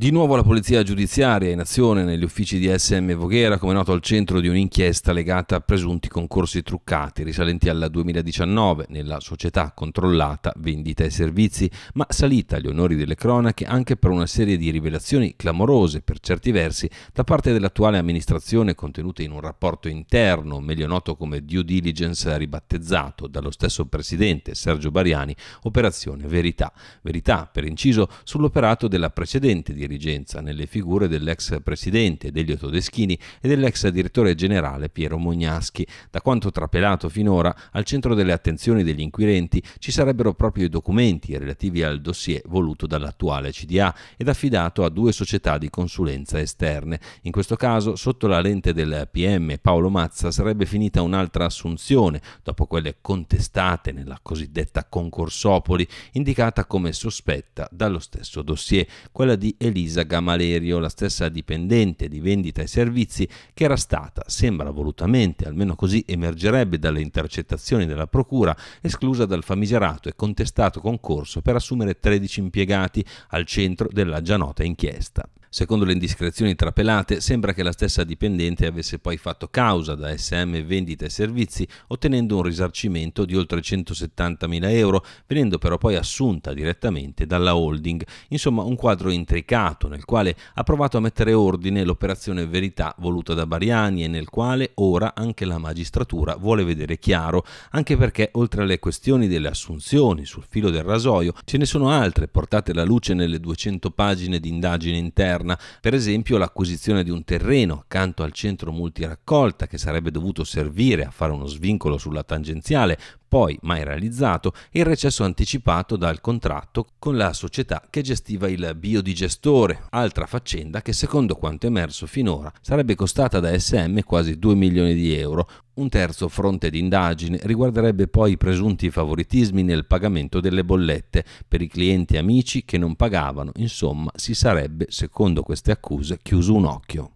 Di nuovo la polizia giudiziaria in azione negli uffici di SM Voghera, come noto al centro di un'inchiesta legata a presunti concorsi truccati risalenti al 2019 nella società controllata Vendita e Servizi, ma salita agli onori delle cronache anche per una serie di rivelazioni clamorose per certi versi da parte dell'attuale amministrazione contenute in un rapporto interno, meglio noto come due diligence ribattezzato dallo stesso presidente Sergio Bariani, Operazione Verità. Verità, per inciso, sull'operato della precedente direzione dirigenza nelle figure dell'ex presidente Delio Todeschini e dell'ex direttore generale Piero Mognaschi. Da quanto trapelato finora, al centro delle attenzioni degli inquirenti ci sarebbero proprio i documenti relativi al dossier voluto dall'attuale CDA ed affidato a due società di consulenza esterne. In questo caso, sotto la lente del PM Paolo Mazza sarebbe finita un'altra assunzione, dopo quelle contestate nella cosiddetta concorsopoli, indicata come sospetta dallo stesso dossier, quella di Elena Elisa Gamalerio, la stessa dipendente di vendita e servizi che era stata, sembra volutamente, almeno così emergerebbe dalle intercettazioni della Procura, esclusa dal famigerato e contestato concorso per assumere 13 impiegati al centro della già nota inchiesta. Secondo le indiscrezioni trapelate, sembra che la stessa dipendente avesse poi fatto causa da SM Vendita e Servizi ottenendo un risarcimento di oltre 170.000 euro, venendo però poi assunta direttamente dalla holding. Insomma, un quadro intricato nel quale ha provato a mettere ordine l'operazione Verità voluta da Bariani e nel quale ora anche la magistratura vuole vedere chiaro, anche perché oltre alle questioni delle assunzioni sul filo del rasoio, ce ne sono altre portate alla luce nelle 200 pagine di indagine interna interna, per esempio l'acquisizione di un terreno accanto al centro multiraccolta che sarebbe dovuto servire a fare uno svincolo sulla tangenziale poi mai realizzato, il recesso anticipato dal contratto con la società che gestiva il biodigestore, altra faccenda che secondo quanto emerso finora sarebbe costata da SM quasi 2 milioni di euro, un terzo fronte d'indagine riguarderebbe poi i presunti favoritismi nel pagamento delle bollette per i clienti amici che non pagavano, insomma si sarebbe, secondo queste accuse, chiuso un occhio.